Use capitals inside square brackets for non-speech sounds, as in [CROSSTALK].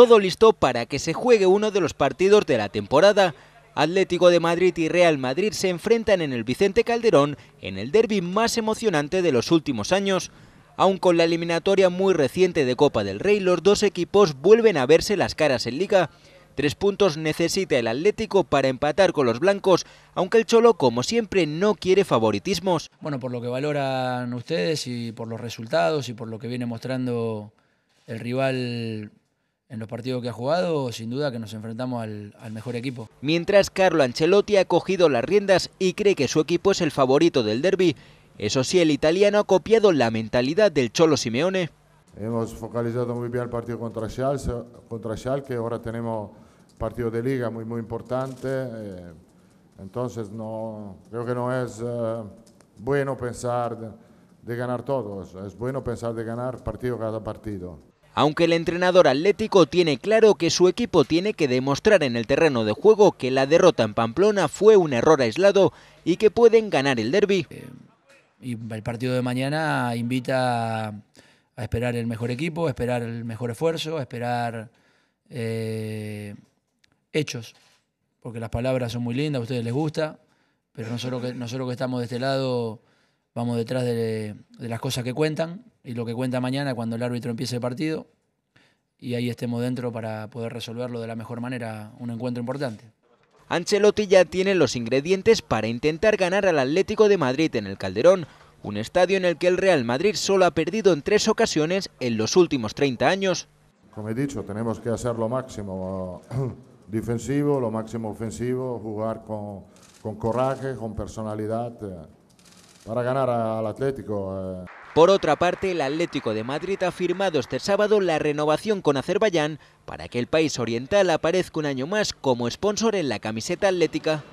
todo listo para que se juegue uno de los partidos de la temporada. Atlético de Madrid y Real Madrid se enfrentan en el Vicente Calderón en el derby más emocionante de los últimos años. Aún con la eliminatoria muy reciente de Copa del Rey, los dos equipos vuelven a verse las caras en liga. Tres puntos necesita el Atlético para empatar con los blancos, aunque el Cholo, como siempre, no quiere favoritismos. Bueno, por lo que valoran ustedes y por los resultados y por lo que viene mostrando el rival en los partidos que ha jugado, sin duda que nos enfrentamos al, mejor equipo. Mientras Carlo Ancelotti ha cogido las riendas y cree que su equipo es el favorito del derby, eso sí, el italiano ha copiado la mentalidad del Cholo Simeone. Hemos focalizado muy bien el partido contra Schalke, contra ahora tenemos partido de liga muy, muy importante. Eh, entonces, no, creo que no es eh, bueno pensar de ganar todos, es bueno pensar de ganar partido cada partido. Aunque el entrenador atlético tiene claro que su equipo tiene que demostrar en el terreno de juego que la derrota en Pamplona fue un error aislado y que pueden ganar el derby. Eh, y el partido de mañana invita a esperar el mejor equipo, esperar el mejor esfuerzo, esperar eh, hechos, porque las palabras son muy lindas, a ustedes les gusta, pero nosotros que, que estamos de este lado vamos detrás de las cosas que cuentan y lo que cuenta mañana cuando el árbitro empiece el partido y ahí estemos dentro para poder resolverlo de la mejor manera, un encuentro importante. Ancelotti ya tiene los ingredientes para intentar ganar al Atlético de Madrid en el Calderón, un estadio en el que el Real Madrid solo ha perdido en tres ocasiones en los últimos 30 años. Como he dicho, tenemos que hacer lo máximo eh, [CLEARS THROAT] defensivo, lo máximo ofensivo, jugar con, con coraje, con personalidad, eh, para ganar al Atlético. Eh. Por otra parte, el Atlético de Madrid ha firmado este sábado la renovación con Azerbaiyán para que el país oriental aparezca un año más como sponsor en la camiseta atlética.